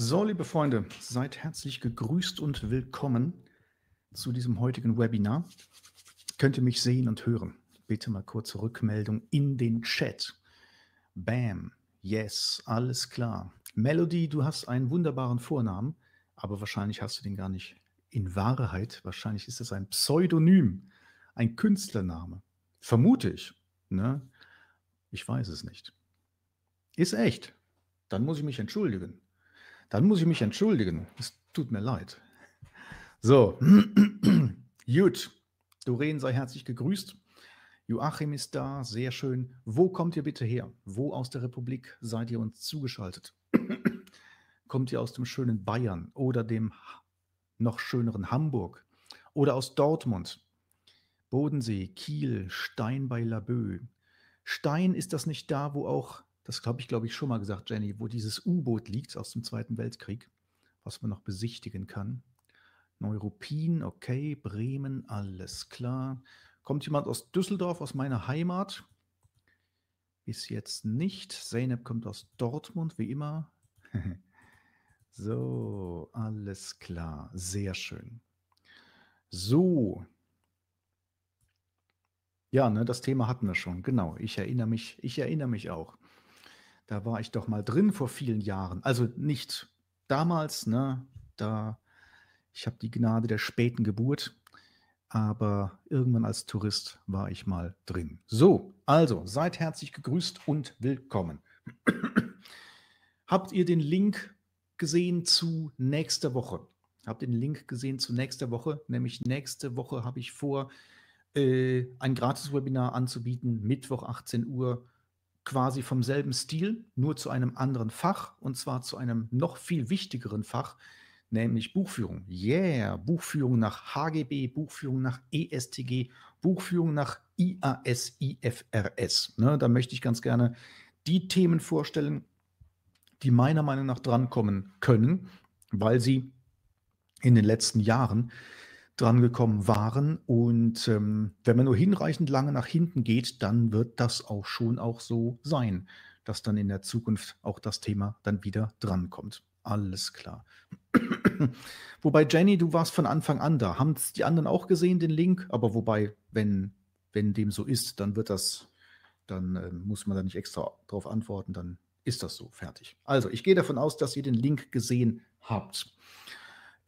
So, liebe Freunde, seid herzlich gegrüßt und willkommen zu diesem heutigen Webinar. Könnt ihr mich sehen und hören? Bitte mal kurze Rückmeldung in den Chat. Bam, yes, alles klar. Melody, du hast einen wunderbaren Vornamen, aber wahrscheinlich hast du den gar nicht in Wahrheit. Wahrscheinlich ist das ein Pseudonym, ein Künstlername. Vermute ich. Ne? Ich weiß es nicht. Ist echt. Dann muss ich mich entschuldigen. Dann muss ich mich entschuldigen. Es tut mir leid. So, gut. Doreen sei herzlich gegrüßt. Joachim ist da, sehr schön. Wo kommt ihr bitte her? Wo aus der Republik seid ihr uns zugeschaltet? kommt ihr aus dem schönen Bayern oder dem noch schöneren Hamburg oder aus Dortmund? Bodensee, Kiel, Stein bei Laboe. Stein ist das nicht da, wo auch das habe ich, glaube ich, schon mal gesagt, Jenny, wo dieses U-Boot liegt aus dem Zweiten Weltkrieg, was man noch besichtigen kann. Neuruppin, okay, Bremen, alles klar. Kommt jemand aus Düsseldorf, aus meiner Heimat? Ist jetzt nicht. Zeynep kommt aus Dortmund, wie immer. so, alles klar. Sehr schön. So. Ja, ne, das Thema hatten wir schon. Genau, ich erinnere mich, ich erinnere mich auch. Da war ich doch mal drin vor vielen Jahren. Also nicht damals, ne? Da ich habe die Gnade der späten Geburt, aber irgendwann als Tourist war ich mal drin. So, also seid herzlich gegrüßt und willkommen. Habt ihr den Link gesehen zu nächster Woche? Habt ihr den Link gesehen zu nächster Woche? Nämlich nächste Woche habe ich vor, äh, ein gratis Webinar anzubieten, Mittwoch 18 Uhr quasi vom selben Stil, nur zu einem anderen Fach und zwar zu einem noch viel wichtigeren Fach, nämlich Buchführung. Yeah, Buchführung nach HGB, Buchführung nach ESTG, Buchführung nach IAS, IFRS. Ne, da möchte ich ganz gerne die Themen vorstellen, die meiner Meinung nach drankommen können, weil sie in den letzten Jahren dran gekommen waren. Und ähm, wenn man nur hinreichend lange nach hinten geht, dann wird das auch schon auch so sein, dass dann in der Zukunft auch das Thema dann wieder drankommt. Alles klar. wobei, Jenny, du warst von Anfang an da. Haben es die anderen auch gesehen, den Link? Aber wobei, wenn, wenn dem so ist, dann wird das, dann äh, muss man da nicht extra drauf antworten, dann ist das so fertig. Also, ich gehe davon aus, dass ihr den Link gesehen habt.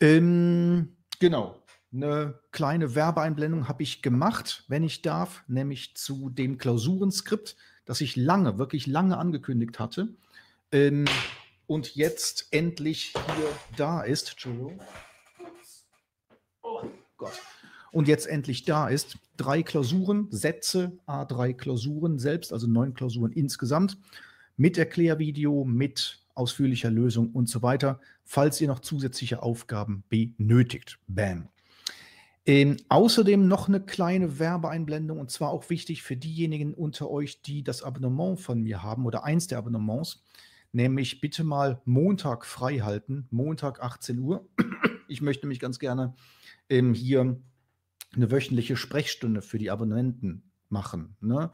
Ähm, genau, eine kleine Werbeeinblendung habe ich gemacht, wenn ich darf, nämlich zu dem Klausurenskript, das ich lange, wirklich lange angekündigt hatte ähm, und jetzt endlich hier da ist. Entschuldigung. Oh Gott. Und jetzt endlich da ist. Drei Klausuren, Sätze, A3 Klausuren selbst, also neun Klausuren insgesamt, mit Erklärvideo, mit ausführlicher Lösung und so weiter, falls ihr noch zusätzliche Aufgaben benötigt. Bam. Ähm, außerdem noch eine kleine Werbeeinblendung und zwar auch wichtig für diejenigen unter euch, die das Abonnement von mir haben oder eins der Abonnements, nämlich bitte mal Montag frei halten, Montag 18 Uhr. Ich möchte mich ganz gerne ähm, hier eine wöchentliche Sprechstunde für die Abonnenten machen. Ne?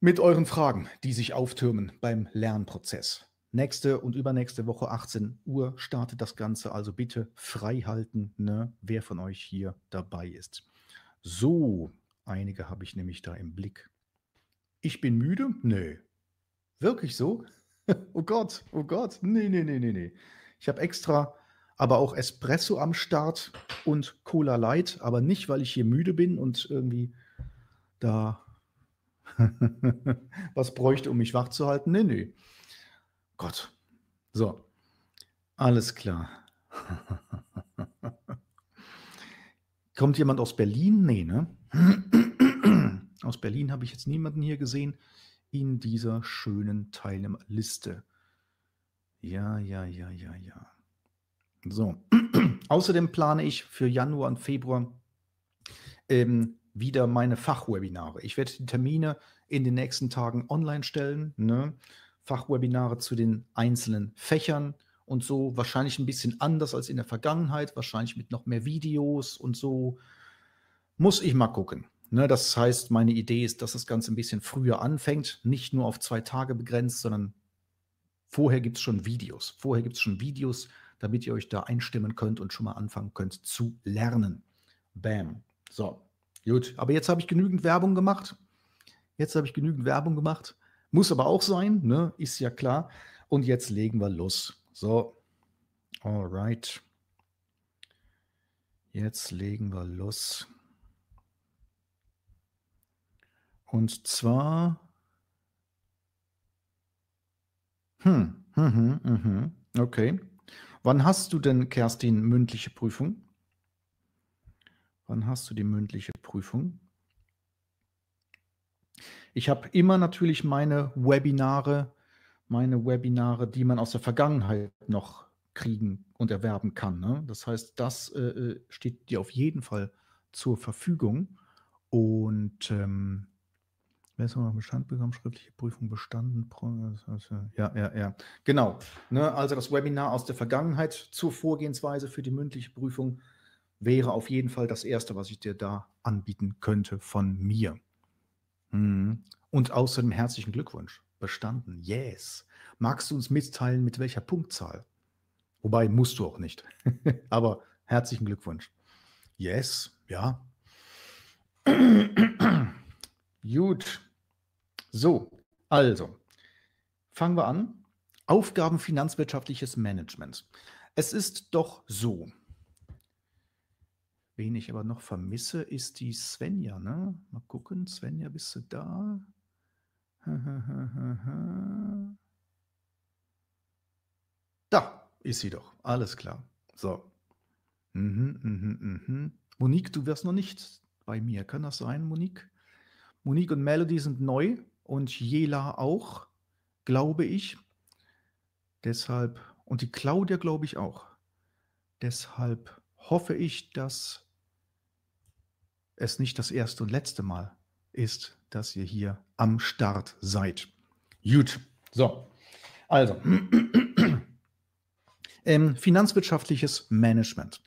Mit euren Fragen, die sich auftürmen beim Lernprozess. Nächste und übernächste Woche 18 Uhr startet das Ganze, also bitte frei halten, ne, wer von euch hier dabei ist. So, einige habe ich nämlich da im Blick. Ich bin müde? Nee. Wirklich so? oh Gott, oh Gott, nee, nee, nee, nee, nee. Ich habe extra aber auch Espresso am Start und Cola Light, aber nicht, weil ich hier müde bin und irgendwie da was bräuchte, um mich wach zu halten. Nee, nee. Gott. So, alles klar. Kommt jemand aus Berlin? Nee, ne? aus Berlin habe ich jetzt niemanden hier gesehen in dieser schönen Teilnehmerliste. Ja, ja, ja, ja, ja. So, außerdem plane ich für Januar und Februar ähm, wieder meine Fachwebinare. Ich werde die Termine in den nächsten Tagen online stellen. Ne? Fachwebinare zu den einzelnen Fächern und so. Wahrscheinlich ein bisschen anders als in der Vergangenheit, wahrscheinlich mit noch mehr Videos und so. Muss ich mal gucken. Ne, das heißt, meine Idee ist, dass das Ganze ein bisschen früher anfängt, nicht nur auf zwei Tage begrenzt, sondern vorher gibt es schon Videos. Vorher gibt es schon Videos, damit ihr euch da einstimmen könnt und schon mal anfangen könnt zu lernen. Bam. So, gut. Aber jetzt habe ich genügend Werbung gemacht. Jetzt habe ich genügend Werbung gemacht. Muss aber auch sein, ne? ist ja klar. Und jetzt legen wir los. So, all right. Jetzt legen wir los. Und zwar. Hm, mhm, mhm, okay. Wann hast du denn, Kerstin, mündliche Prüfung? Wann hast du die mündliche Prüfung? Ich habe immer natürlich meine Webinare, meine Webinare, die man aus der Vergangenheit noch kriegen und erwerben kann. Ne? Das heißt, das äh, äh steht dir auf jeden Fall zur Verfügung. Und ähm, Wer ist noch Bestand bekommen? Schriftliche Prüfung bestanden. Äh, ja, ja, ja. Genau. Ne, also das Webinar aus der Vergangenheit zur Vorgehensweise für die mündliche Prüfung wäre auf jeden Fall das erste, was ich dir da anbieten könnte von mir. Mhm. Und außerdem herzlichen Glückwunsch. Bestanden. Yes. Magst du uns mitteilen, mit welcher Punktzahl? Wobei musst du auch nicht. Aber herzlichen Glückwunsch. Yes, ja. Gut. So, also, fangen wir an. Aufgaben finanzwirtschaftliches Management. Es ist doch so, Wen ich aber noch vermisse, ist die Svenja. Ne? Mal gucken, Svenja, bist du da? Da ist sie doch. Alles klar. So. Mhm, mhm, mhm. Monique, du wärst noch nicht bei mir. Kann das sein, Monique? Monique und Melody sind neu und Jela auch, glaube ich. Deshalb, und die Claudia glaube ich auch. Deshalb hoffe ich, dass es nicht das erste und letzte Mal ist, dass ihr hier am Start seid. Gut, so. Also, ähm, finanzwirtschaftliches Management.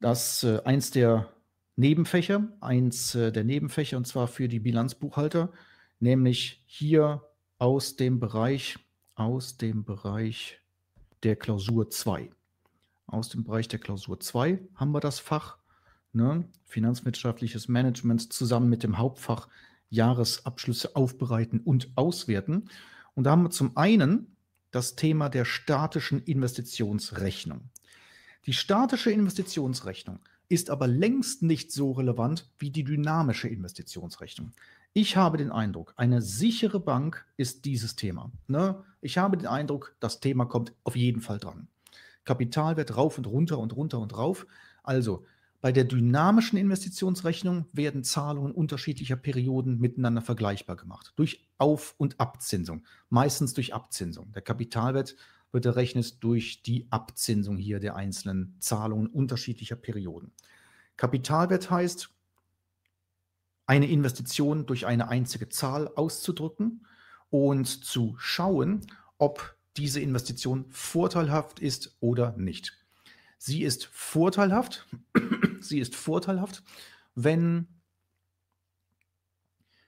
Das äh, eins der Nebenfächer, eins äh, der Nebenfächer und zwar für die Bilanzbuchhalter, nämlich hier aus dem Bereich, aus dem Bereich der Klausur 2. Aus dem Bereich der Klausur 2 haben wir das Fach ne, finanzwirtschaftliches Management zusammen mit dem Hauptfach Jahresabschlüsse aufbereiten und auswerten. Und da haben wir zum einen das Thema der statischen Investitionsrechnung. Die statische Investitionsrechnung ist aber längst nicht so relevant wie die dynamische Investitionsrechnung. Ich habe den Eindruck, eine sichere Bank ist dieses Thema. Ne? Ich habe den Eindruck, das Thema kommt auf jeden Fall dran. Kapital wird rauf und runter und runter und rauf. Also bei der dynamischen Investitionsrechnung werden Zahlungen unterschiedlicher Perioden miteinander vergleichbar gemacht durch Auf- und Abzinsung, meistens durch Abzinsung. Der Kapitalwert wird errechnet durch die Abzinsung hier der einzelnen Zahlungen unterschiedlicher Perioden. Kapitalwert heißt, eine Investition durch eine einzige Zahl auszudrücken und zu schauen, ob diese Investition vorteilhaft ist oder nicht. Sie ist vorteilhaft, sie ist vorteilhaft, wenn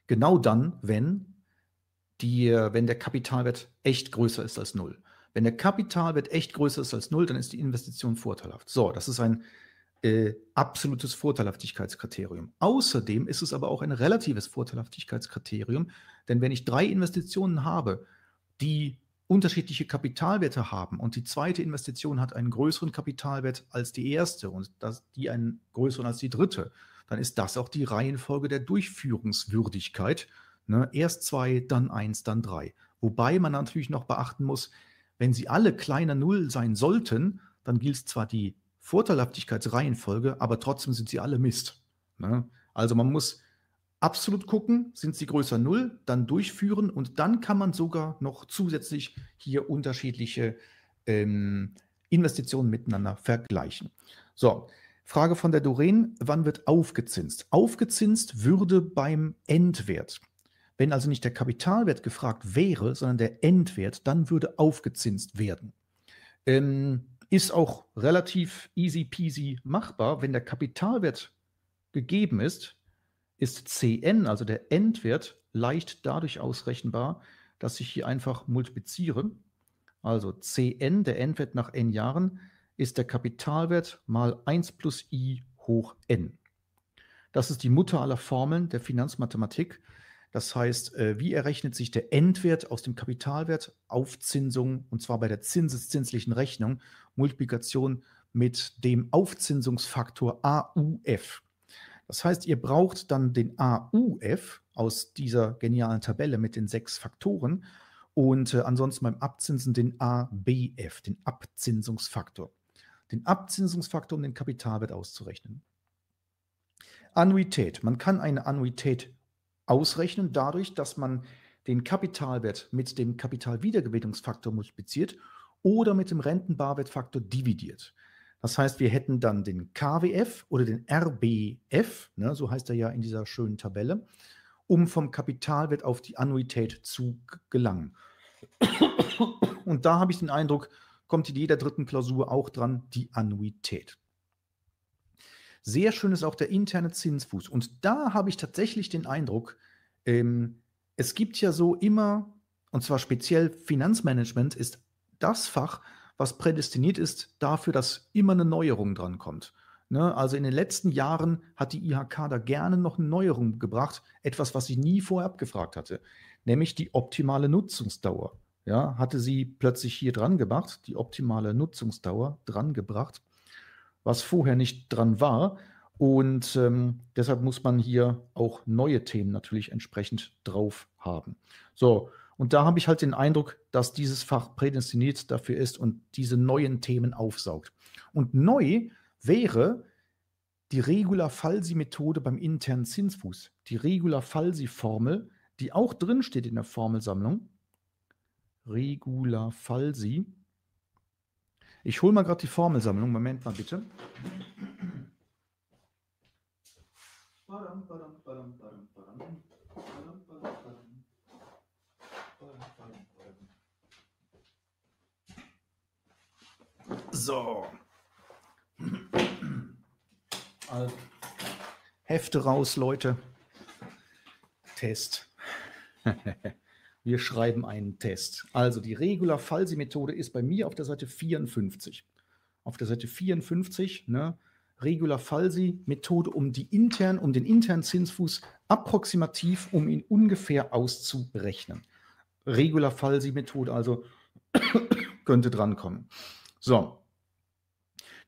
genau dann, wenn, die, wenn der Kapitalwert echt größer ist als null. Wenn der Kapitalwert echt größer ist als null, dann ist die Investition vorteilhaft. So, das ist ein äh, absolutes Vorteilhaftigkeitskriterium. Außerdem ist es aber auch ein relatives Vorteilhaftigkeitskriterium, denn wenn ich drei Investitionen habe, die unterschiedliche Kapitalwerte haben und die zweite Investition hat einen größeren Kapitalwert als die erste und das, die einen größeren als die dritte, dann ist das auch die Reihenfolge der Durchführungswürdigkeit. Ne? Erst zwei, dann eins, dann drei. Wobei man natürlich noch beachten muss, wenn sie alle kleiner Null sein sollten, dann gilt zwar die Vorteilhaftigkeitsreihenfolge, aber trotzdem sind sie alle Mist. Ne? Also man muss absolut gucken, sind sie größer 0, dann durchführen und dann kann man sogar noch zusätzlich hier unterschiedliche ähm, Investitionen miteinander vergleichen. So, Frage von der Doreen, wann wird aufgezinst? Aufgezinst würde beim Endwert. Wenn also nicht der Kapitalwert gefragt wäre, sondern der Endwert, dann würde aufgezinst werden. Ähm, ist auch relativ easy peasy machbar, wenn der Kapitalwert gegeben ist, ist Cn, also der Endwert, leicht dadurch ausrechenbar, dass ich hier einfach multipliziere. Also Cn, der Endwert nach n Jahren, ist der Kapitalwert mal 1 plus i hoch n. Das ist die Mutter aller Formeln der Finanzmathematik. Das heißt, äh, wie errechnet sich der Endwert aus dem Kapitalwert auf Zinsung, und zwar bei der zinseszinslichen Rechnung, Multiplikation mit dem Aufzinsungsfaktor AUF. Das heißt, ihr braucht dann den AUF aus dieser genialen Tabelle mit den sechs Faktoren und äh, ansonsten beim Abzinsen den ABF, den Abzinsungsfaktor. Den Abzinsungsfaktor, um den Kapitalwert auszurechnen. Annuität. Man kann eine Annuität ausrechnen dadurch, dass man den Kapitalwert mit dem Kapitalwiedergewinnungsfaktor multipliziert oder mit dem Rentenbarwertfaktor dividiert. Das heißt, wir hätten dann den KWF oder den RBF, ne, so heißt er ja in dieser schönen Tabelle, um vom Kapitalwert auf die Annuität zu gelangen. Und da habe ich den Eindruck, kommt in jeder dritten Klausur auch dran die Annuität. Sehr schön ist auch der interne Zinsfuß. Und da habe ich tatsächlich den Eindruck, ähm, es gibt ja so immer, und zwar speziell Finanzmanagement ist das Fach, was prädestiniert ist dafür, dass immer eine Neuerung dran kommt. Ne? Also in den letzten Jahren hat die IHK da gerne noch eine Neuerung gebracht, etwas, was sie nie vorher abgefragt hatte, nämlich die optimale Nutzungsdauer. Ja, hatte sie plötzlich hier dran gemacht, die optimale Nutzungsdauer dran gebracht, was vorher nicht dran war. Und ähm, deshalb muss man hier auch neue Themen natürlich entsprechend drauf haben. So, und da habe ich halt den Eindruck, dass dieses Fach prädestiniert dafür ist und diese neuen Themen aufsaugt. Und neu wäre die Regula-Falsi-Methode beim internen Zinsfuß, die Regula-Falsi-Formel, die auch drinsteht in der Formelsammlung. Regula-Falsi. Ich hole mal gerade die Formelsammlung. Moment mal bitte. Badam, badam, badam, badam, badam. So. Also. Hefte raus, Leute. Test. Wir schreiben einen Test. Also die Regular-Falsi-Methode ist bei mir auf der Seite 54. Auf der Seite 54, ne, Regular-Falsi-Methode, um, die intern, um den internen Zinsfuß approximativ, um ihn ungefähr auszurechnen. Regular-Falsi-Methode also könnte drankommen. So.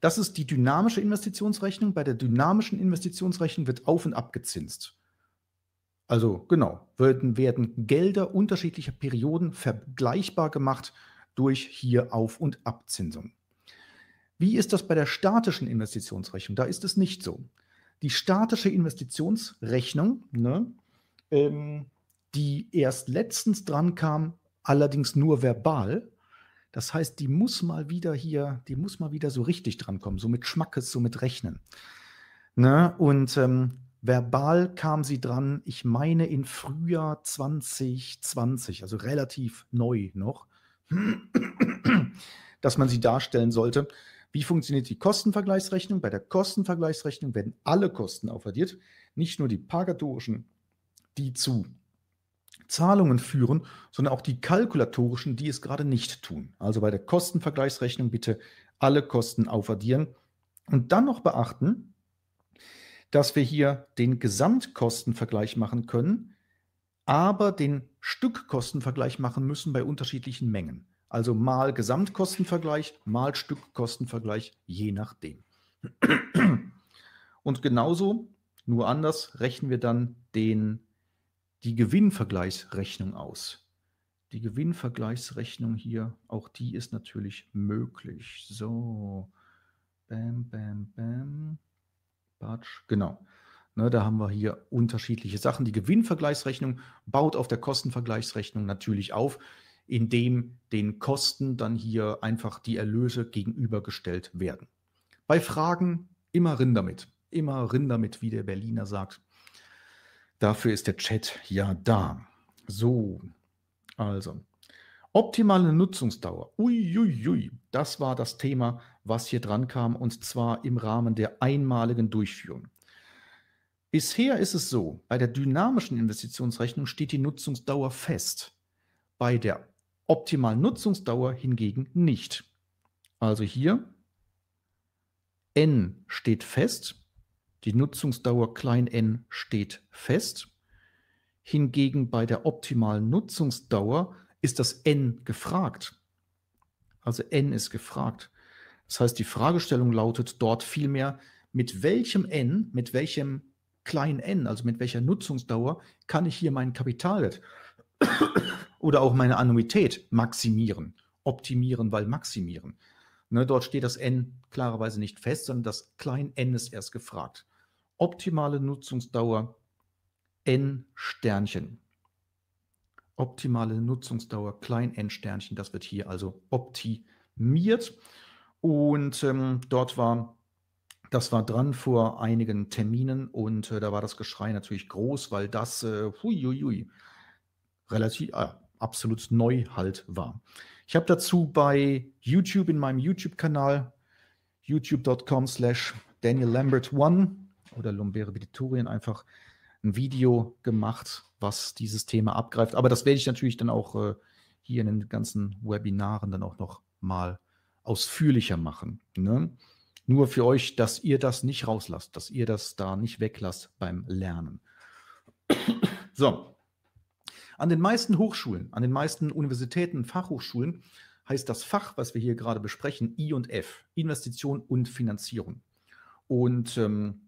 Das ist die dynamische Investitionsrechnung. Bei der dynamischen Investitionsrechnung wird auf und abgezinst. Also genau, werden, werden Gelder unterschiedlicher Perioden vergleichbar gemacht durch hier Auf- und Abzinsung. Wie ist das bei der statischen Investitionsrechnung? Da ist es nicht so. Die statische Investitionsrechnung, ne, ähm, die erst letztens dran kam, allerdings nur verbal, das heißt, die muss mal wieder hier, die muss mal wieder so richtig drankommen, so mit Schmackes, so mit Rechnen. Ne? Und ähm, verbal kam sie dran, ich meine in Frühjahr 2020, also relativ neu noch, dass man sie darstellen sollte. Wie funktioniert die Kostenvergleichsrechnung? Bei der Kostenvergleichsrechnung werden alle Kosten aufaddiert, nicht nur die pagatorischen, die zu Zahlungen führen, sondern auch die kalkulatorischen, die es gerade nicht tun. Also bei der Kostenvergleichsrechnung bitte alle Kosten aufaddieren und dann noch beachten, dass wir hier den Gesamtkostenvergleich machen können, aber den Stückkostenvergleich machen müssen bei unterschiedlichen Mengen. Also mal Gesamtkostenvergleich, mal Stückkostenvergleich, je nachdem. Und genauso, nur anders, rechnen wir dann den die Gewinnvergleichsrechnung aus. Die Gewinnvergleichsrechnung hier, auch die ist natürlich möglich. So, bam, bam, bam, batsch, genau. Ne, da haben wir hier unterschiedliche Sachen. Die Gewinnvergleichsrechnung baut auf der Kostenvergleichsrechnung natürlich auf, indem den Kosten dann hier einfach die Erlöse gegenübergestellt werden. Bei Fragen immer Rinder mit. Immer Rinder mit, wie der Berliner sagt. Dafür ist der Chat ja da. So, also. Optimale Nutzungsdauer. Uiuiui, ui, ui. das war das Thema, was hier dran kam, und zwar im Rahmen der einmaligen Durchführung. Bisher ist es so, bei der dynamischen Investitionsrechnung steht die Nutzungsdauer fest, bei der optimalen Nutzungsdauer hingegen nicht. Also hier, n steht fest die Nutzungsdauer klein n steht fest. Hingegen bei der optimalen Nutzungsdauer ist das n gefragt. Also n ist gefragt. Das heißt, die Fragestellung lautet dort vielmehr, mit welchem n, mit welchem klein n, also mit welcher Nutzungsdauer kann ich hier meinen Kapitalwert oder auch meine Annuität maximieren, optimieren, weil maximieren. Ne, dort steht das n klarerweise nicht fest, sondern das klein n ist erst gefragt. Optimale Nutzungsdauer n Sternchen. Optimale Nutzungsdauer klein n Sternchen, das wird hier also optimiert. Und ähm, dort war, das war dran vor einigen Terminen und äh, da war das Geschrei natürlich groß, weil das äh, hui, relativ, äh, absolut neu halt war. Ich habe dazu bei YouTube in meinem YouTube-Kanal youtube.com slash Daniel Lambert 1 oder Lumbere Biditurien einfach ein Video gemacht, was dieses Thema abgreift. Aber das werde ich natürlich dann auch äh, hier in den ganzen Webinaren dann auch noch mal ausführlicher machen. Ne? Nur für euch, dass ihr das nicht rauslasst, dass ihr das da nicht weglasst beim Lernen. so. An den meisten Hochschulen, an den meisten Universitäten, Fachhochschulen heißt das Fach, was wir hier gerade besprechen, I und F, Investition und Finanzierung. Und ähm,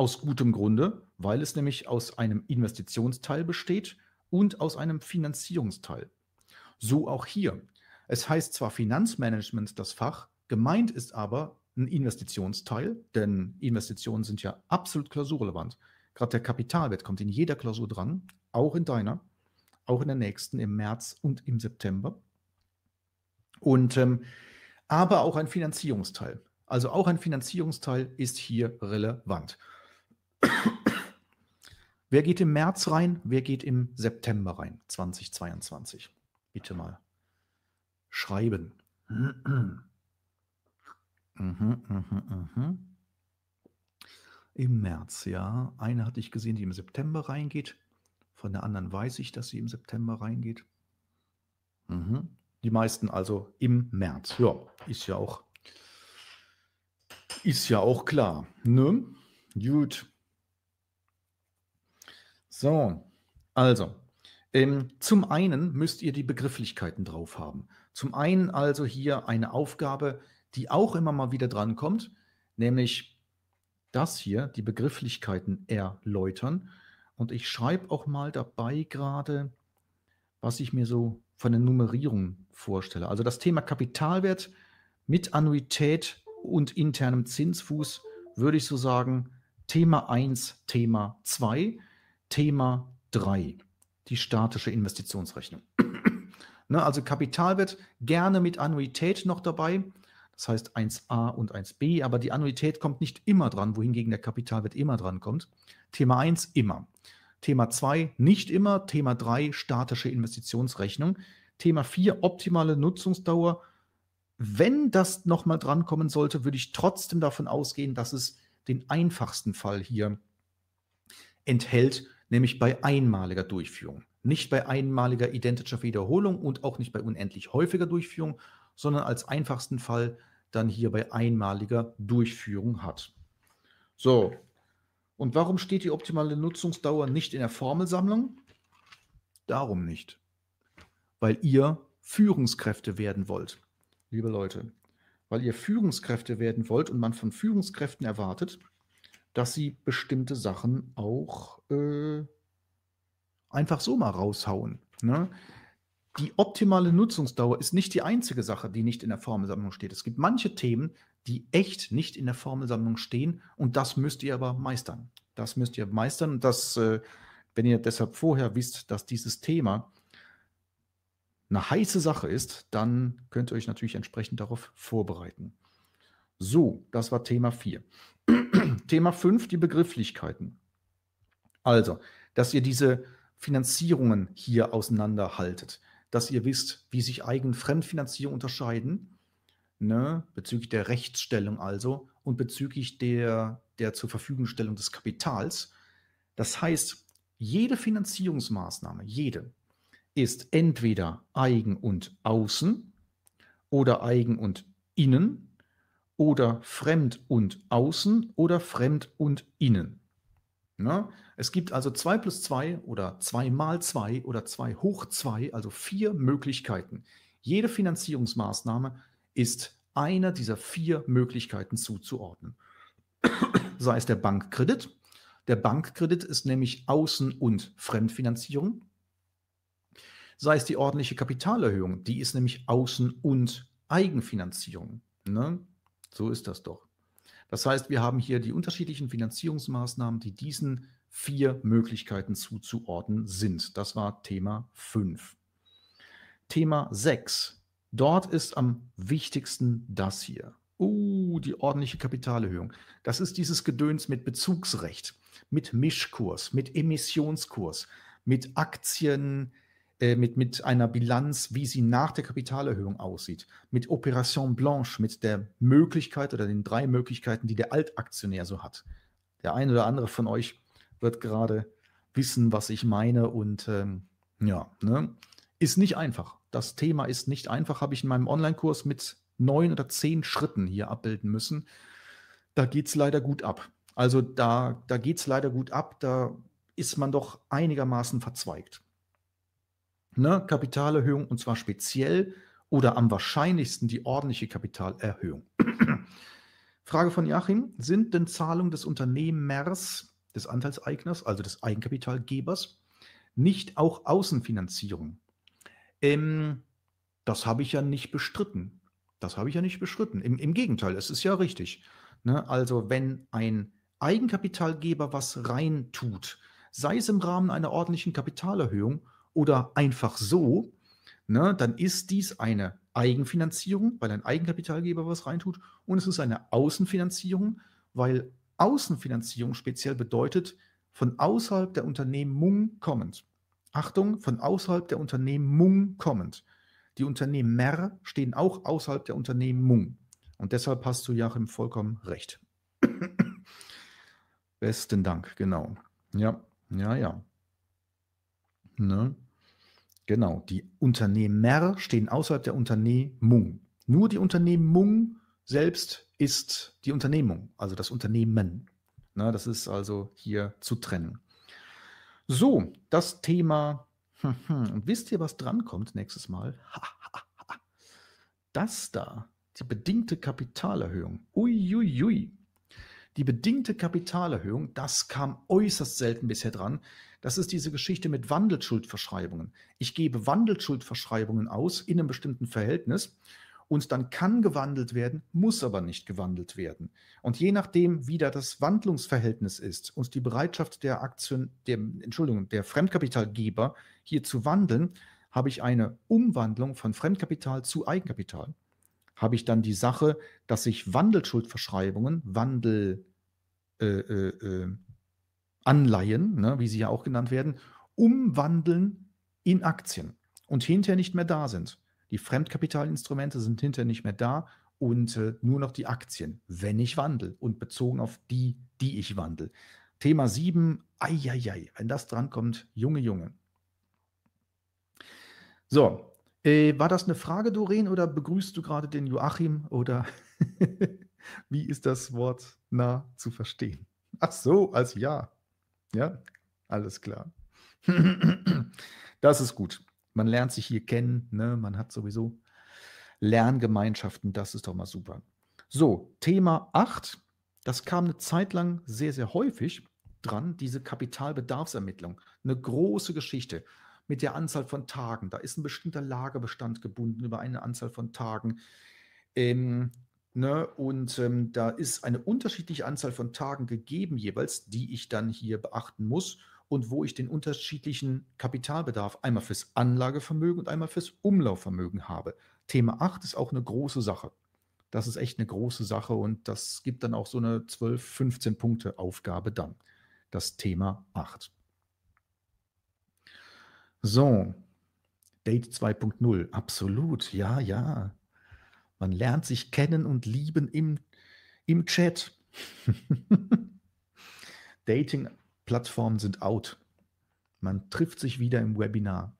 aus gutem Grunde, weil es nämlich aus einem Investitionsteil besteht und aus einem Finanzierungsteil. So auch hier. Es heißt zwar Finanzmanagement das Fach, gemeint ist aber ein Investitionsteil, denn Investitionen sind ja absolut klausurrelevant. Gerade der Kapitalwert kommt in jeder Klausur dran, auch in deiner, auch in der nächsten im März und im September. Und ähm, aber auch ein Finanzierungsteil. Also auch ein Finanzierungsteil ist hier relevant. Wer geht im März rein? Wer geht im September rein? 2022. Bitte mal schreiben. Mhm, mhm, mhm. Im März, ja. Eine hatte ich gesehen, die im September reingeht. Von der anderen weiß ich, dass sie im September reingeht. Die meisten also im März. Ja, ist ja auch, ist ja auch klar. Ne? Gut. So, also, ähm, zum einen müsst ihr die Begrifflichkeiten drauf haben. Zum einen also hier eine Aufgabe, die auch immer mal wieder drankommt, nämlich das hier, die Begrifflichkeiten erläutern. Und ich schreibe auch mal dabei gerade, was ich mir so von der Nummerierung vorstelle. Also das Thema Kapitalwert mit Annuität und internem Zinsfuß würde ich so sagen, Thema 1, Thema 2. Thema 3, die statische Investitionsrechnung. ne, also Kapital wird gerne mit Annuität noch dabei, das heißt 1a und 1b, aber die Annuität kommt nicht immer dran, wohingegen der Kapitalwert immer dran kommt. Thema 1 immer. Thema 2 nicht immer. Thema 3 statische Investitionsrechnung. Thema 4 optimale Nutzungsdauer. Wenn das nochmal dran kommen sollte, würde ich trotzdem davon ausgehen, dass es den einfachsten Fall hier enthält, nämlich bei einmaliger Durchführung. Nicht bei einmaliger identischer Wiederholung und auch nicht bei unendlich häufiger Durchführung, sondern als einfachsten Fall dann hier bei einmaliger Durchführung hat. So, und warum steht die optimale Nutzungsdauer nicht in der Formelsammlung? Darum nicht, weil ihr Führungskräfte werden wollt, liebe Leute, weil ihr Führungskräfte werden wollt und man von Führungskräften erwartet, dass sie bestimmte Sachen auch äh, einfach so mal raushauen. Ne? Die optimale Nutzungsdauer ist nicht die einzige Sache, die nicht in der Formelsammlung steht. Es gibt manche Themen, die echt nicht in der Formelsammlung stehen und das müsst ihr aber meistern. Das müsst ihr meistern und das, äh, wenn ihr deshalb vorher wisst, dass dieses Thema eine heiße Sache ist, dann könnt ihr euch natürlich entsprechend darauf vorbereiten. So, das war Thema 4. Thema 5, die Begrifflichkeiten. Also, dass ihr diese Finanzierungen hier auseinanderhaltet, dass ihr wisst, wie sich Eigen- und Fremdfinanzierung unterscheiden, ne, bezüglich der Rechtsstellung also und bezüglich der, der zur Verfügungstellung des Kapitals. Das heißt, jede Finanzierungsmaßnahme, jede, ist entweder Eigen und Außen oder Eigen und Innen oder fremd und außen oder fremd und innen. Na? Ne? Es gibt also 2 plus 2 oder 2 mal 2 oder 2 hoch 2, also vier Möglichkeiten. Jede Finanzierungsmaßnahme ist einer dieser vier Möglichkeiten zuzuordnen. Sei es der Bankkredit. Der Bankkredit ist nämlich Außen- und Fremdfinanzierung. Sei es die ordentliche Kapitalerhöhung, die ist nämlich Außen- und Eigenfinanzierung. Ne? So ist das doch. Das heißt, wir haben hier die unterschiedlichen Finanzierungsmaßnahmen, die diesen vier Möglichkeiten zuzuordnen sind. Das war Thema 5. Thema 6. Dort ist am wichtigsten das hier. Uh, die ordentliche Kapitalerhöhung. Das ist dieses Gedöns mit Bezugsrecht, mit Mischkurs, mit Emissionskurs, mit Aktien, äh, mit, mit einer Bilanz, wie sie nach der Kapitalerhöhung aussieht, mit Operation Blanche, mit der Möglichkeit oder den drei Möglichkeiten, die der Altaktionär so hat. Der ein oder andere von euch wird gerade wissen, was ich meine und ähm, ja, ne? ist nicht einfach. Das Thema ist nicht einfach, habe ich in meinem Online-Kurs mit neun oder zehn Schritten hier abbilden müssen. Da geht es leider gut ab. Also da, da geht es leider gut ab, da ist man doch einigermaßen verzweigt ne, Kapitalerhöhung und zwar speziell oder am wahrscheinlichsten die ordentliche Kapitalerhöhung. Frage von Joachim: Sind denn Zahlungen des Unternehmers, des Anteilseigners, also des Eigenkapitalgebers, nicht auch Außenfinanzierung? Ähm, das habe ich ja nicht bestritten. Das habe ich ja nicht bestritten. Im, im Gegenteil, es ist ja richtig. Ne? Also, wenn ein Eigenkapitalgeber was rein tut, sei es im Rahmen einer ordentlichen Kapitalerhöhung oder einfach so, ne, dann ist dies eine Eigenfinanzierung, weil ein Eigenkapitalgeber was reintut und es ist eine Außenfinanzierung, weil Außenfinanzierung speziell bedeutet, von außerhalb der Unternehmung kommend. Achtung, von außerhalb der Unternehmung kommend. Die Unternehmen Unternehmer stehen auch außerhalb der Unternehmung. Und deshalb hast du Joachim vollkommen recht. Besten Dank, genau. Ja, ja, ja. Ne? Genau, die Unternehmer stehen außerhalb der Unternehmung. Nur die Unternehmung selbst ist die Unternehmung, also das Unternehmen. Ne? Das ist also hier zu trennen. So, das Thema. Und wisst ihr, was drankommt nächstes Mal? Das da, die bedingte Kapitalerhöhung. Uiuiui. Ui, ui. Die bedingte Kapitalerhöhung, das kam äußerst selten bisher dran. Das ist diese Geschichte mit Wandelschuldverschreibungen. Ich gebe Wandelschuldverschreibungen aus in einem bestimmten Verhältnis und dann kann gewandelt werden, muss aber nicht gewandelt werden. Und je nachdem, wie da das Wandlungsverhältnis ist und die Bereitschaft der Aktien, der, Entschuldigung, der Fremdkapitalgeber hier zu wandeln, habe ich eine Umwandlung von Fremdkapital zu Eigenkapital habe ich dann die Sache, dass sich Wandelschuldverschreibungen, Wandelanleihen, äh, äh, äh ne, wie sie ja auch genannt werden, umwandeln in Aktien und hinterher nicht mehr da sind. Die Fremdkapitalinstrumente sind hinterher nicht mehr da und äh, nur noch die Aktien, wenn ich wandle und bezogen auf die, die ich wandle. Thema 7, eieiei, wenn das drankommt, Junge, Junge. So, äh, war das eine Frage, Doreen, oder begrüßt du gerade den Joachim? Oder wie ist das Wort nah zu verstehen? Ach so, als ja. Ja, alles klar. das ist gut. Man lernt sich hier kennen, ne? man hat sowieso Lerngemeinschaften, das ist doch mal super. So, Thema 8, das kam eine Zeit lang sehr, sehr häufig dran, diese Kapitalbedarfsermittlung. Eine große Geschichte mit der Anzahl von Tagen. Da ist ein bestimmter Lagerbestand gebunden über eine Anzahl von Tagen. Ähm, ne? Und ähm, da ist eine unterschiedliche Anzahl von Tagen gegeben jeweils, die ich dann hier beachten muss und wo ich den unterschiedlichen Kapitalbedarf einmal fürs Anlagevermögen und einmal fürs Umlaufvermögen habe. Thema 8 ist auch eine große Sache. Das ist echt eine große Sache und das gibt dann auch so eine 12, 15 Punkte Aufgabe dann. Das Thema 8. So, Date 2.0, absolut, ja, ja. Man lernt sich kennen und lieben im, im Chat. Dating-Plattformen sind out. Man trifft sich wieder im Webinar.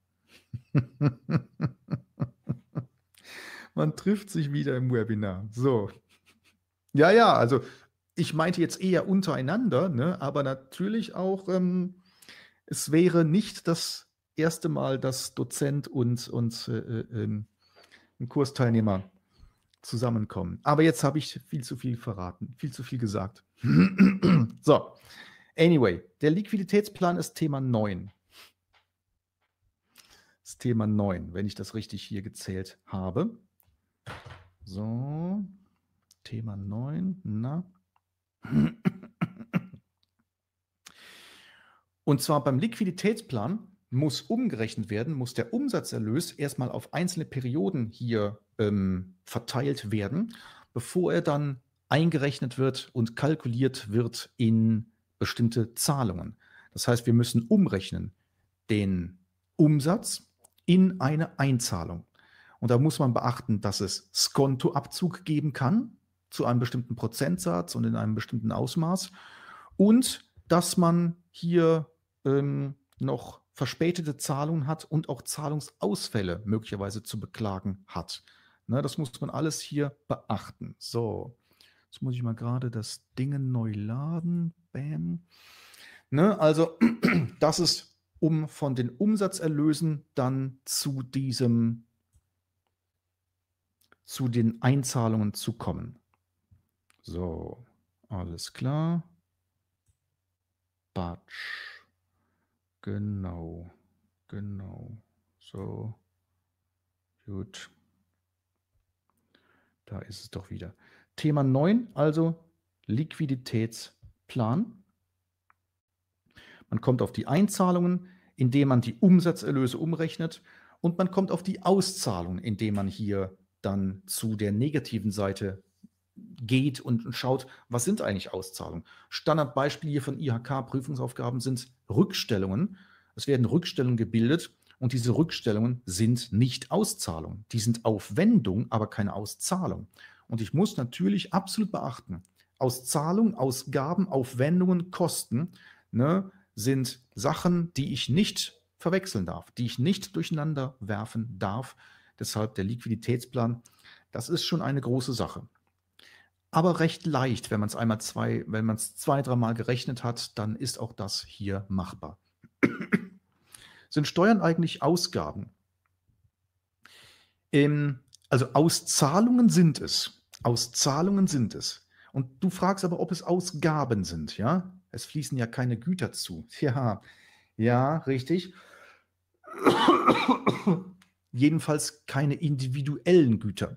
Man trifft sich wieder im Webinar. So. Ja, ja, also ich meinte jetzt eher untereinander, ne? aber natürlich auch, ähm, es wäre nicht das erste Mal, dass Dozent und, und äh, äh, ähm, ein Kursteilnehmer zusammenkommen. Aber jetzt habe ich viel zu viel verraten, viel zu viel gesagt. so, anyway, der Liquiditätsplan ist Thema 9. Das Thema 9, wenn ich das richtig hier gezählt habe. So, Thema 9, na. Und zwar beim Liquiditätsplan muss umgerechnet werden, muss der Umsatzerlös erstmal auf einzelne Perioden hier ähm, verteilt werden, bevor er dann eingerechnet wird und kalkuliert wird in bestimmte Zahlungen. Das heißt, wir müssen umrechnen den Umsatz in eine Einzahlung. Und da muss man beachten, dass es Skontoabzug geben kann zu einem bestimmten Prozentsatz und in einem bestimmten Ausmaß und dass man hier ähm, noch verspätete Zahlungen hat und auch Zahlungsausfälle möglicherweise zu beklagen hat. Ne, das muss man alles hier beachten. So, jetzt muss ich mal gerade das Ding neu laden. Bam. Ne, also, das ist, um von den Umsatzerlösen dann zu diesem, zu den Einzahlungen zu kommen. So, alles klar. Batsch. Genau, genau. So, gut. Da ist es doch wieder. Thema 9, also Liquiditätsplan. Man kommt auf die Einzahlungen, indem man die Umsatzerlöse umrechnet und man kommt auf die Auszahlung, indem man hier dann zu der negativen Seite geht und, und schaut, was sind eigentlich Auszahlungen. Standardbeispiel hier von IHK-Prüfungsaufgaben sind Rückstellungen. Es werden Rückstellungen gebildet und diese Rückstellungen sind nicht Auszahlungen. Die sind Aufwendung, aber keine Auszahlung. Und ich muss natürlich absolut beachten, Auszahlungen, Ausgaben, Aufwendungen, Kosten ne, sind Sachen, die ich nicht verwechseln darf, die ich nicht durcheinander werfen darf. Deshalb der Liquiditätsplan, das ist schon eine große Sache aber recht leicht, wenn man es einmal zwei, wenn man es zwei, dreimal gerechnet hat, dann ist auch das hier machbar. Sind Steuern eigentlich Ausgaben? Ähm, also Auszahlungen sind es. Auszahlungen sind es. Und du fragst aber, ob es Ausgaben sind, ja? Es fließen ja keine Güter zu. Ja, ja, richtig. Jedenfalls keine individuellen Güter.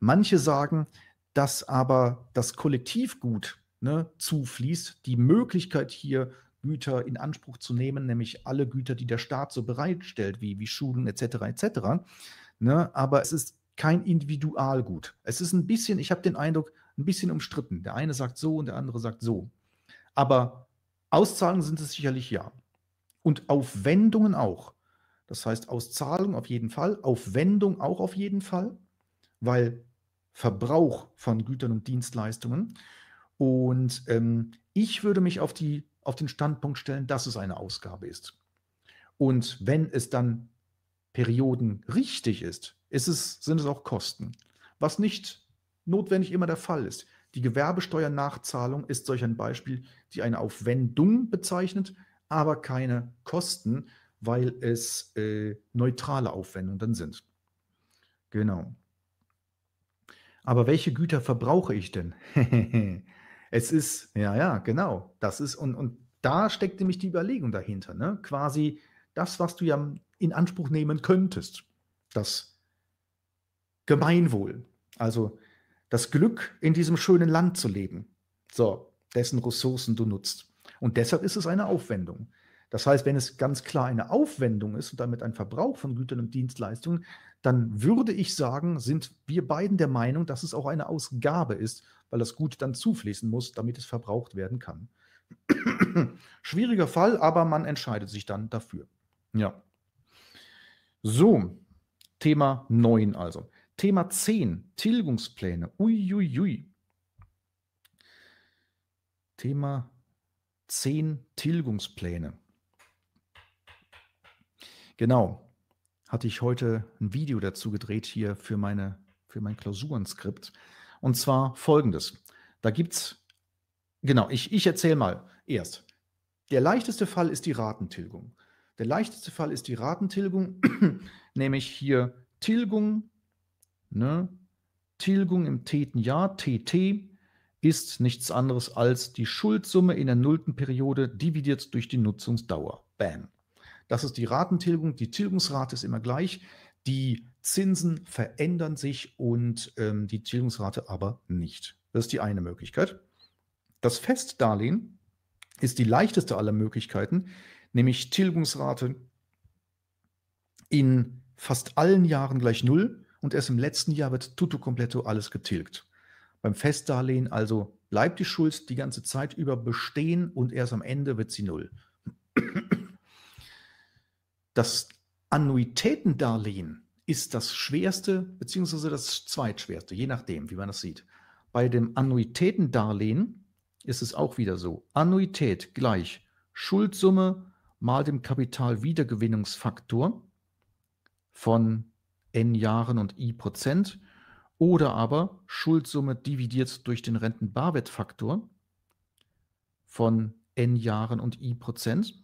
Manche sagen, dass aber das Kollektivgut ne, zufließt, die Möglichkeit hier Güter in Anspruch zu nehmen, nämlich alle Güter, die der Staat so bereitstellt, wie, wie Schulen etc. etc. Ne, aber es ist kein Individualgut. Es ist ein bisschen, ich habe den Eindruck, ein bisschen umstritten. Der eine sagt so und der andere sagt so. Aber Auszahlungen sind es sicherlich ja. Und Aufwendungen auch. Das heißt, Auszahlung auf jeden Fall, Aufwendung auch auf jeden Fall, weil Verbrauch von Gütern und Dienstleistungen. Und ähm, ich würde mich auf, die, auf den Standpunkt stellen, dass es eine Ausgabe ist. Und wenn es dann Perioden richtig ist, ist es, sind es auch Kosten, was nicht notwendig immer der Fall ist. Die Gewerbesteuernachzahlung ist solch ein Beispiel, die eine Aufwendung bezeichnet, aber keine Kosten, weil es äh, neutrale Aufwendungen dann sind. Genau. Aber welche Güter verbrauche ich denn? es ist, ja, ja, genau. Das ist, und, und da steckt nämlich die Überlegung dahinter. Ne? Quasi das, was du ja in Anspruch nehmen könntest. Das Gemeinwohl. Also das Glück, in diesem schönen Land zu leben. So, dessen Ressourcen du nutzt. Und deshalb ist es eine Aufwendung. Das heißt, wenn es ganz klar eine Aufwendung ist und damit ein Verbrauch von Gütern und Dienstleistungen, dann würde ich sagen, sind wir beiden der Meinung, dass es auch eine Ausgabe ist, weil das Gut dann zufließen muss, damit es verbraucht werden kann. Schwieriger Fall, aber man entscheidet sich dann dafür. Ja. So, Thema 9 also. Thema 10, Tilgungspläne. Uiuiui. Ui, ui. Thema 10, Tilgungspläne. Genau. Hatte ich heute ein Video dazu gedreht hier für, meine, für mein Klausurenskript. Und zwar folgendes. Da gibt es, genau, ich, ich erzähle mal erst. Der leichteste Fall ist die Ratentilgung. Der leichteste Fall ist die Ratentilgung, nämlich hier Tilgung, ne? Tilgung im Tätenjahr, TT, ist nichts anderes als die Schuldsumme in der nullten Periode dividiert durch die Nutzungsdauer. Bam. Das ist die Ratentilgung. Die Tilgungsrate ist immer gleich. Die Zinsen verändern sich und ähm, die Tilgungsrate aber nicht. Das ist die eine Möglichkeit. Das Festdarlehen ist die leichteste aller Möglichkeiten, nämlich Tilgungsrate in fast allen Jahren gleich null und erst im letzten Jahr wird tutto completo alles getilgt. Beim Festdarlehen also bleibt die Schuld die ganze Zeit über bestehen und erst am Ende wird sie null. Das Annuitätendarlehen ist das schwerste beziehungsweise das zweitschwerste, je nachdem, wie man das sieht. Bei dem Annuitätendarlehen ist es auch wieder so. Annuität gleich Schuldsumme mal dem Kapitalwiedergewinnungsfaktor von n Jahren und i Prozent oder aber Schuldsumme dividiert durch den Rentenbarwertfaktor von n Jahren und i Prozent.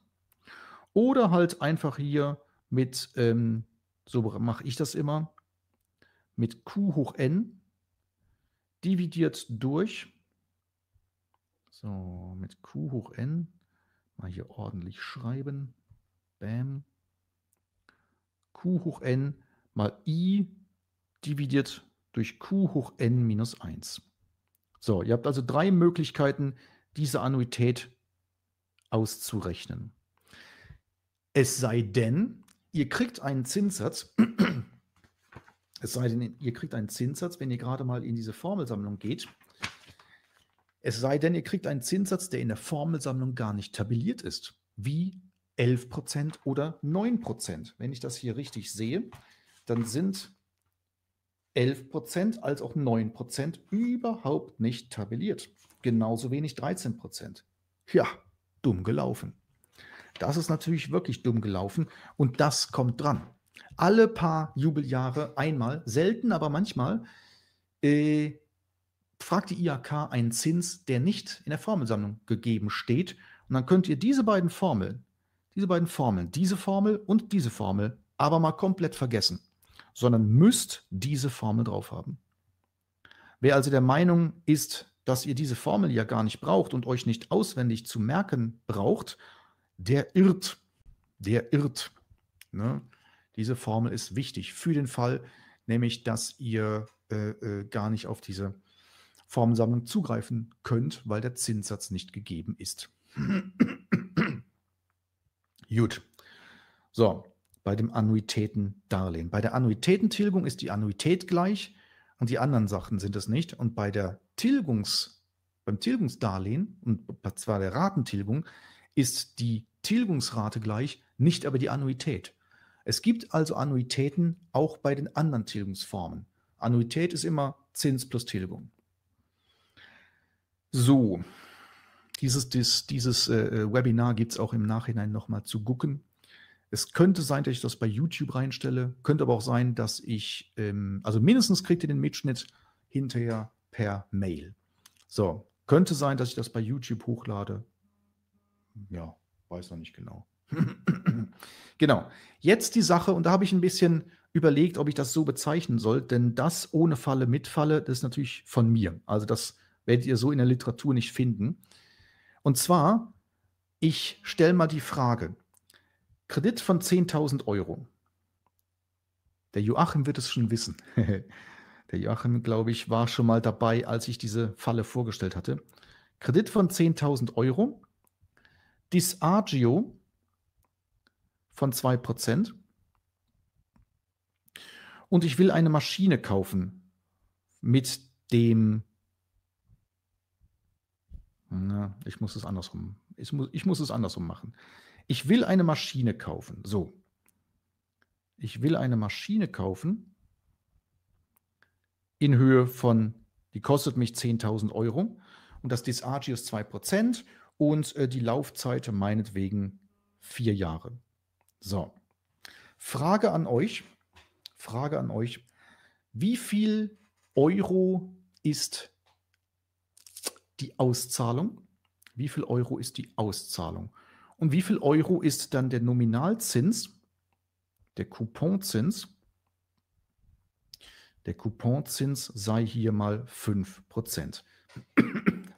Oder halt einfach hier mit, ähm, so mache ich das immer, mit Q hoch n dividiert durch, so mit Q hoch n, mal hier ordentlich schreiben, bam, Q hoch n mal i dividiert durch Q hoch n minus 1. So, ihr habt also drei Möglichkeiten, diese Annuität auszurechnen. Es sei denn, ihr kriegt einen Zinssatz, es sei denn, ihr kriegt einen Zinssatz, wenn ihr gerade mal in diese Formelsammlung geht. Es sei denn, ihr kriegt einen Zinssatz, der in der Formelsammlung gar nicht tabelliert ist, wie 11% oder 9%. Wenn ich das hier richtig sehe, dann sind 11% als auch 9% überhaupt nicht tabelliert. Genauso wenig 13%. Ja, dumm gelaufen. Das ist natürlich wirklich dumm gelaufen und das kommt dran. Alle paar Jubeljahre einmal, selten, aber manchmal, äh, fragt die IHK einen Zins, der nicht in der Formelsammlung gegeben steht. Und dann könnt ihr diese beiden Formeln, diese beiden Formeln, diese Formel und diese Formel, aber mal komplett vergessen, sondern müsst diese Formel drauf haben. Wer also der Meinung ist, dass ihr diese Formel ja gar nicht braucht und euch nicht auswendig zu merken braucht, der irrt, der irrt. Ne? Diese Formel ist wichtig für den Fall, nämlich dass ihr äh, äh, gar nicht auf diese Formensammlung zugreifen könnt, weil der Zinssatz nicht gegeben ist. Gut. So, bei dem Annuitätendarlehen. Bei der Annuitätentilgung ist die Annuität gleich und die anderen Sachen sind es nicht. Und bei der Tilgungs, beim Tilgungsdarlehen und zwar der Ratentilgung ist die Tilgungsrate gleich, nicht aber die Annuität. Es gibt also Annuitäten auch bei den anderen Tilgungsformen. Annuität ist immer Zins plus Tilgung. So, dieses, dieses, dieses äh, äh Webinar gibt es auch im Nachhinein nochmal zu gucken. Es könnte sein, dass ich das bei YouTube reinstelle, könnte aber auch sein, dass ich, ähm, also mindestens kriegt ihr den Mitschnitt hinterher per Mail. So, könnte sein, dass ich das bei YouTube hochlade. Ja, Weiß noch nicht genau. genau. Jetzt die Sache, und da habe ich ein bisschen überlegt, ob ich das so bezeichnen soll, denn das ohne Falle mit Falle, das ist natürlich von mir. Also das werdet ihr so in der Literatur nicht finden. Und zwar, ich stelle mal die Frage, Kredit von 10.000 Euro. Der Joachim wird es schon wissen. Der Joachim, glaube ich, war schon mal dabei, als ich diese Falle vorgestellt hatte. Kredit von 10.000 Euro Disagio von 2%. Und ich will eine Maschine kaufen mit dem. Na, ich muss es andersrum. Ich muss, ich muss es andersrum machen. Ich will eine Maschine kaufen. So. Ich will eine Maschine kaufen in Höhe von, die kostet mich 10.000 Euro und das Disagio ist 2% und äh, die Laufzeit meinetwegen vier Jahre. So, Frage an euch, Frage an euch, wie viel Euro ist die Auszahlung? Wie viel Euro ist die Auszahlung? Und wie viel Euro ist dann der Nominalzins, der Couponzins? Der Couponzins sei hier mal 5%.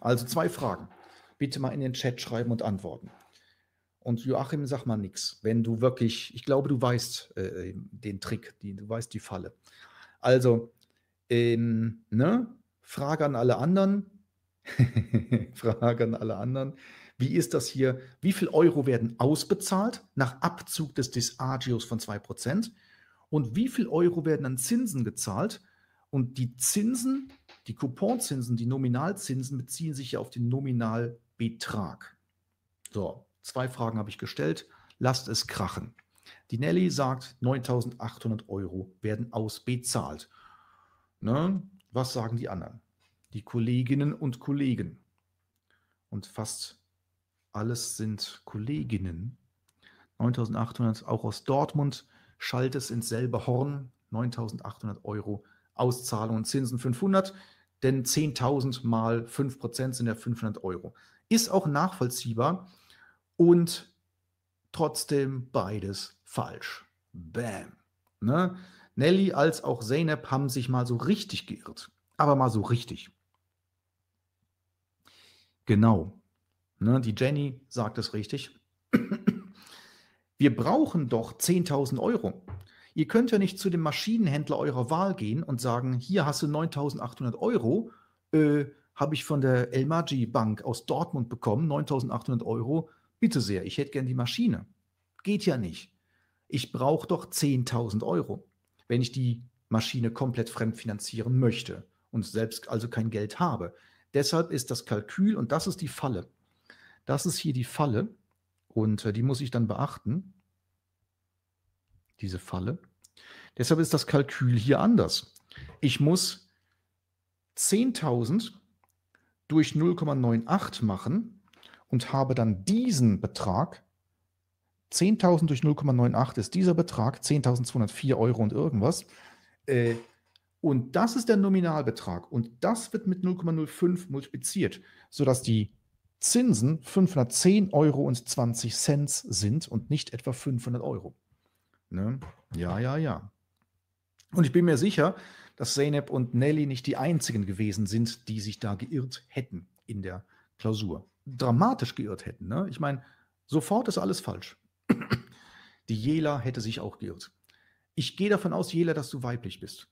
Also zwei Fragen bitte mal in den Chat schreiben und antworten. Und Joachim, sag mal nichts, wenn du wirklich, ich glaube, du weißt äh, äh, den Trick, die, du weißt die Falle. Also, ähm, ne? Frage an alle anderen. Frage an alle anderen. Wie ist das hier? Wie viel Euro werden ausbezahlt nach Abzug des Disagios von 2%? Und wie viel Euro werden an Zinsen gezahlt? Und die Zinsen, die Couponzinsen, die Nominalzinsen beziehen sich ja auf den nominal Betrag. So, zwei Fragen habe ich gestellt. Lasst es krachen. Die Nelly sagt, 9800 Euro werden ausbezahlt. Ne? Was sagen die anderen? Die Kolleginnen und Kollegen. Und fast alles sind Kolleginnen. 9800 auch aus Dortmund. Schalt es ins selbe Horn. 9800 Euro Auszahlung und Zinsen 500. Denn 10.000 mal 5% sind ja 500 Euro ist auch nachvollziehbar und trotzdem beides falsch. Bam. Ne? Nelly als auch Zeynep haben sich mal so richtig geirrt, aber mal so richtig. Genau. Ne? Die Jenny sagt es richtig. Wir brauchen doch 10.000 Euro. Ihr könnt ja nicht zu dem Maschinenhändler eurer Wahl gehen und sagen, hier hast du 9.800 Euro, äh, habe ich von der Elmagi Bank aus Dortmund bekommen, 9800 Euro. Bitte sehr, ich hätte gern die Maschine. Geht ja nicht. Ich brauche doch 10.000 Euro, wenn ich die Maschine komplett fremdfinanzieren möchte und selbst also kein Geld habe. Deshalb ist das Kalkül und das ist die Falle. Das ist hier die Falle und äh, die muss ich dann beachten. Diese Falle. Deshalb ist das Kalkül hier anders. Ich muss 10.000 durch 0,98 machen und habe dann diesen Betrag, 10.000 durch 0,98 ist dieser Betrag, 10.204 Euro und irgendwas. Äh, und das ist der Nominalbetrag und das wird mit 0,05 multipliziert, sodass die Zinsen 510 Euro und 20 Cent sind und nicht etwa 500 Euro. Ne? Ja, ja, ja. Und ich bin mir sicher, dass Zeynep und Nelly nicht die einzigen gewesen sind, die sich da geirrt hätten in der Klausur. Dramatisch geirrt hätten. Ne? Ich meine, sofort ist alles falsch. die Jela hätte sich auch geirrt. Ich gehe davon aus, Jela, dass du weiblich bist.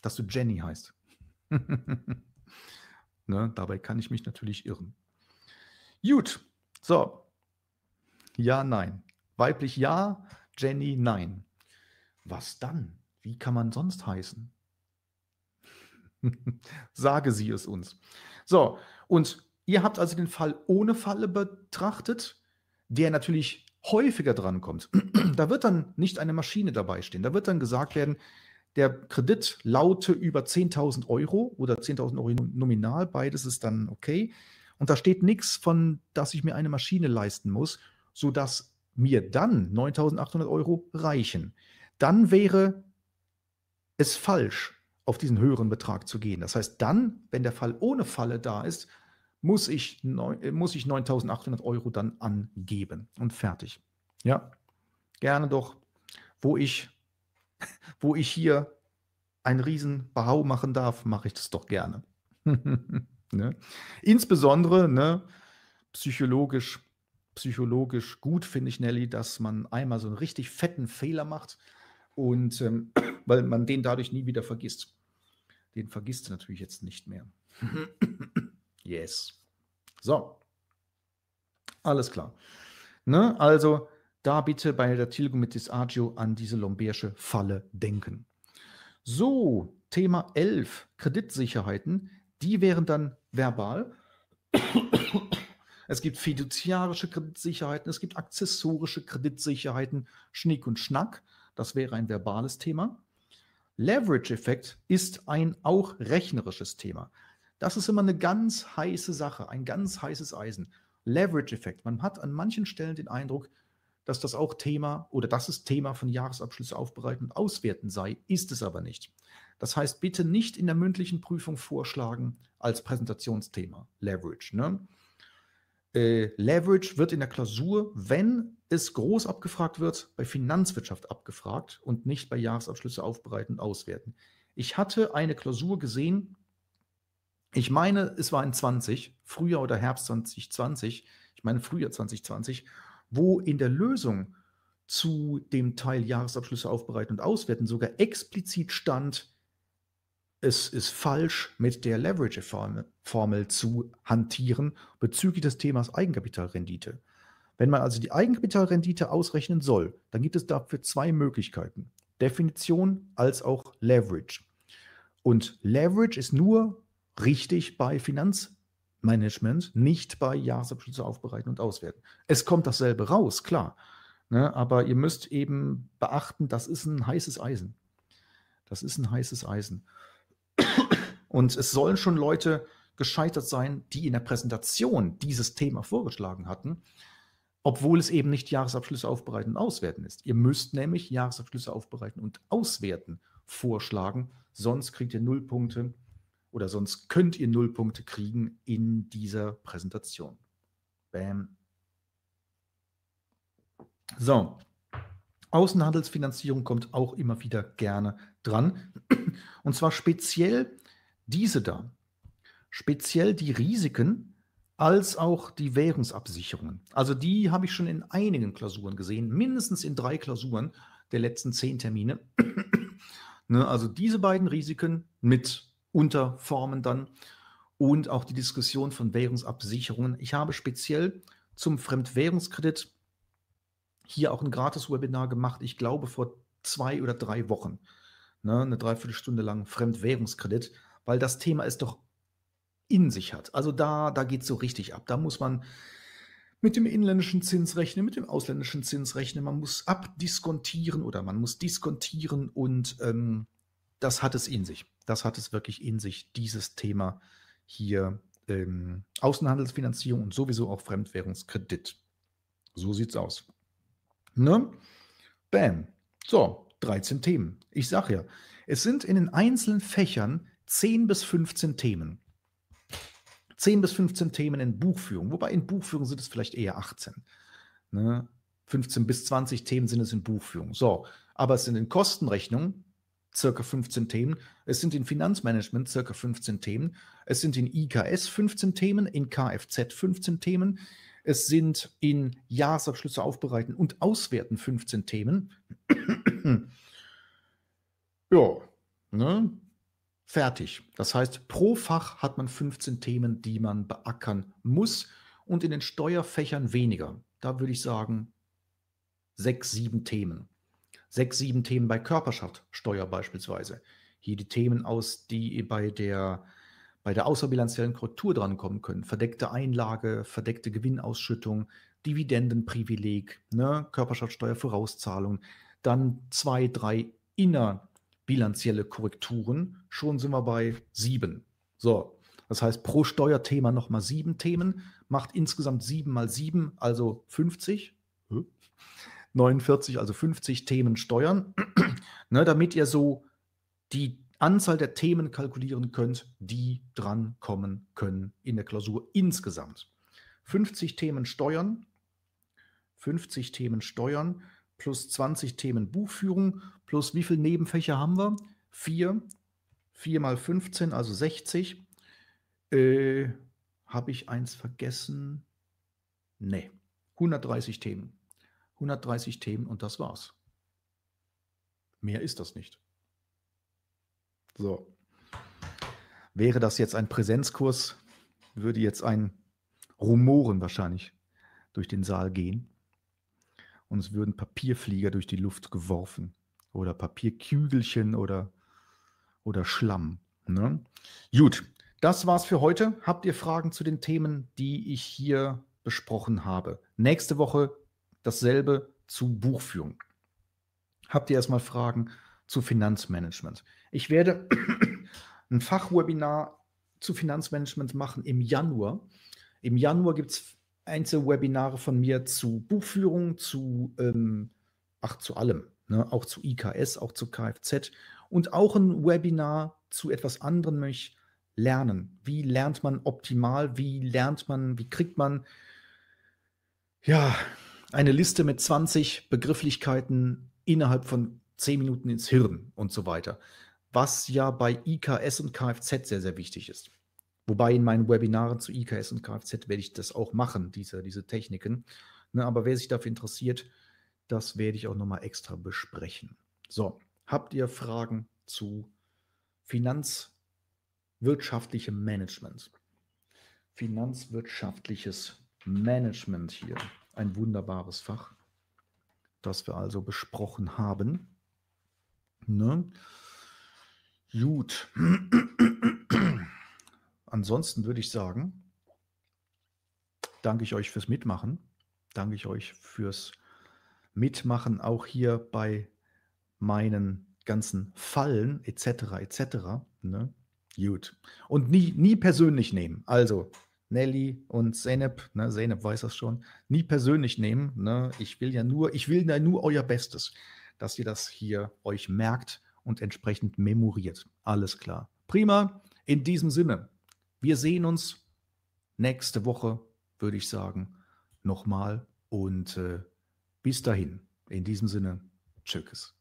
Dass du Jenny heißt. ne? Dabei kann ich mich natürlich irren. Gut, so. Ja, nein. Weiblich ja, Jenny nein. Was dann? Wie kann man sonst heißen? Sage sie es uns. So, und ihr habt also den Fall ohne Falle betrachtet, der natürlich häufiger drankommt. da wird dann nicht eine Maschine dabei stehen. Da wird dann gesagt werden, der Kredit laute über 10.000 Euro oder 10.000 Euro nominal, beides ist dann okay. Und da steht nichts von, dass ich mir eine Maschine leisten muss, sodass mir dann 9.800 Euro reichen. Dann wäre es falsch, auf diesen höheren Betrag zu gehen. Das heißt, dann, wenn der Fall ohne Falle da ist, muss ich, äh, muss ich 9.800 Euro dann angeben und fertig. Ja, gerne doch, wo ich, wo ich hier einen riesen Bau machen darf, mache ich das doch gerne. ne? Insbesondere ne, psychologisch, psychologisch gut finde ich Nelly, dass man einmal so einen richtig fetten Fehler macht und ähm, weil man den dadurch nie wieder vergisst. Den vergisst du natürlich jetzt nicht mehr. Mhm. yes. So. Alles klar. Ne? Also da bitte bei der Tilgung mit Disagio an diese Lombeersche Falle denken. So, Thema 11, Kreditsicherheiten. Die wären dann verbal. Es gibt fiduziarische Kreditsicherheiten, es gibt akzessorische Kreditsicherheiten, Schnick und Schnack. Das wäre ein verbales Thema. Leverage-Effekt ist ein auch rechnerisches Thema. Das ist immer eine ganz heiße Sache, ein ganz heißes Eisen. Leverage-Effekt. Man hat an manchen Stellen den Eindruck, dass das auch Thema oder dass es Thema von Jahresabschlüsse aufbereiten und auswerten sei, ist es aber nicht. Das heißt, bitte nicht in der mündlichen Prüfung vorschlagen als Präsentationsthema Leverage. Ne? Äh, Leverage wird in der Klausur, wenn es groß abgefragt wird, bei Finanzwirtschaft abgefragt und nicht bei Jahresabschlüsse aufbereiten und auswerten. Ich hatte eine Klausur gesehen, ich meine, es war in 20, Frühjahr oder Herbst 2020, ich meine Frühjahr 2020, wo in der Lösung zu dem Teil Jahresabschlüsse aufbereiten und auswerten sogar explizit stand, es ist falsch, mit der Leverage-Formel zu hantieren bezüglich des Themas Eigenkapitalrendite. Wenn man also die Eigenkapitalrendite ausrechnen soll, dann gibt es dafür zwei Möglichkeiten. Definition als auch Leverage. Und Leverage ist nur richtig bei Finanzmanagement, nicht bei Jahresabschlüsse aufbereiten und auswerten. Es kommt dasselbe raus, klar. Ne, aber ihr müsst eben beachten, das ist ein heißes Eisen. Das ist ein heißes Eisen. Und es sollen schon Leute gescheitert sein, die in der Präsentation dieses Thema vorgeschlagen hatten, obwohl es eben nicht Jahresabschlüsse aufbereiten und auswerten ist. Ihr müsst nämlich Jahresabschlüsse aufbereiten und auswerten vorschlagen, sonst kriegt ihr null Punkte oder sonst könnt ihr null Punkte kriegen in dieser Präsentation. Bam. So, Außenhandelsfinanzierung kommt auch immer wieder gerne dran. Und zwar speziell diese da, speziell die Risiken als auch die Währungsabsicherungen. Also die habe ich schon in einigen Klausuren gesehen, mindestens in drei Klausuren der letzten zehn Termine. ne, also diese beiden Risiken mit Unterformen dann und auch die Diskussion von Währungsabsicherungen. Ich habe speziell zum Fremdwährungskredit hier auch ein gratis Webinar gemacht, ich glaube vor zwei oder drei Wochen. Ne, eine Dreiviertelstunde lang Fremdwährungskredit weil das Thema es doch in sich hat. Also da, da geht es so richtig ab. Da muss man mit dem inländischen Zins rechnen, mit dem ausländischen Zins rechnen. Man muss abdiskontieren oder man muss diskontieren und ähm, das hat es in sich. Das hat es wirklich in sich, dieses Thema hier ähm, Außenhandelsfinanzierung und sowieso auch Fremdwährungskredit. So sieht's aus. Ne? Bam. So, 13 Themen. Ich sage ja, es sind in den einzelnen Fächern 10 bis 15 Themen. 10 bis 15 Themen in Buchführung, wobei in Buchführung sind es vielleicht eher 18. Ne? 15 bis 20 Themen sind es in Buchführung. So, aber es sind in Kostenrechnung circa 15 Themen, es sind in Finanzmanagement circa 15 Themen, es sind in IKS 15 Themen, in Kfz 15 Themen, es sind in Jahresabschlüsse aufbereiten und auswerten 15 Themen. ja, ne? fertig. Das heißt, pro Fach hat man 15 Themen, die man beackern muss und in den Steuerfächern weniger. Da würde ich sagen, sechs, sieben Themen. Sechs, sieben Themen bei Körperschaftsteuer beispielsweise. Hier die Themen aus, die bei der, bei der außerbilanziellen Korrektur drankommen können. Verdeckte Einlage, verdeckte Gewinnausschüttung, Dividendenprivileg, ne? Körperschaftsteuer, Vorauszahlung. Dann zwei, drei inner bilanzielle Korrekturen. Schon sind wir bei sieben. So, das heißt, pro Steuerthema nochmal sieben Themen, macht insgesamt sieben mal sieben, also 50. 49, hm? also 50 Themen steuern, ne, damit ihr so die Anzahl der Themen kalkulieren könnt, die dran kommen können in der Klausur insgesamt. 50 Themen steuern, 50 Themen steuern plus 20 Themen Buchführung, plus wie viele Nebenfächer haben wir? Vier. Vier mal 15, also 60. Äh, Habe ich eins vergessen? Nee. 130 Themen. 130 Themen und das war's. Mehr ist das nicht. So. Wäre das jetzt ein Präsenzkurs, würde jetzt ein Rumoren wahrscheinlich durch den Saal gehen und es würden Papierflieger durch die Luft geworfen oder Papierkügelchen oder, oder Schlamm. Ne? Gut, das war's für heute. Habt ihr Fragen zu den Themen, die ich hier besprochen habe? Nächste Woche dasselbe zu Buchführung. Habt ihr erstmal Fragen zu Finanzmanagement? Ich werde ein Fachwebinar zu Finanzmanagement machen im Januar. Im Januar gibt es Einzelwebinare von mir zu Buchführung, zu, ähm, ach, zu allem, ne? auch zu IKS, auch zu Kfz und auch ein Webinar zu etwas anderem, nämlich Lernen. Wie lernt man optimal? Wie lernt man, wie kriegt man, ja, eine Liste mit 20 Begrifflichkeiten innerhalb von 10 Minuten ins Hirn und so weiter. Was ja bei IKS und Kfz sehr, sehr wichtig ist. Wobei in meinen Webinaren zu IKS und Kfz werde ich das auch machen, diese, diese Techniken. Ne, aber wer sich dafür interessiert, das werde ich auch nochmal extra besprechen. So, habt ihr Fragen zu finanzwirtschaftlichem Management? Finanzwirtschaftliches Management hier. Ein wunderbares Fach, das wir also besprochen haben. Ne? Gut ansonsten würde ich sagen, danke ich euch fürs Mitmachen. Danke ich euch fürs Mitmachen auch hier bei meinen ganzen Fallen etc. etc. Ne? Gut. Und nie, nie persönlich nehmen. Also Nelly und Zeynep, ne, Zeynep weiß das schon, nie persönlich nehmen. Ne? Ich will ja nur, ich will ja nur euer Bestes, dass ihr das hier euch merkt und entsprechend memoriert. Alles klar. Prima. In diesem Sinne, wir sehen uns nächste Woche, würde ich sagen, nochmal und äh, bis dahin. In diesem Sinne, tschüss.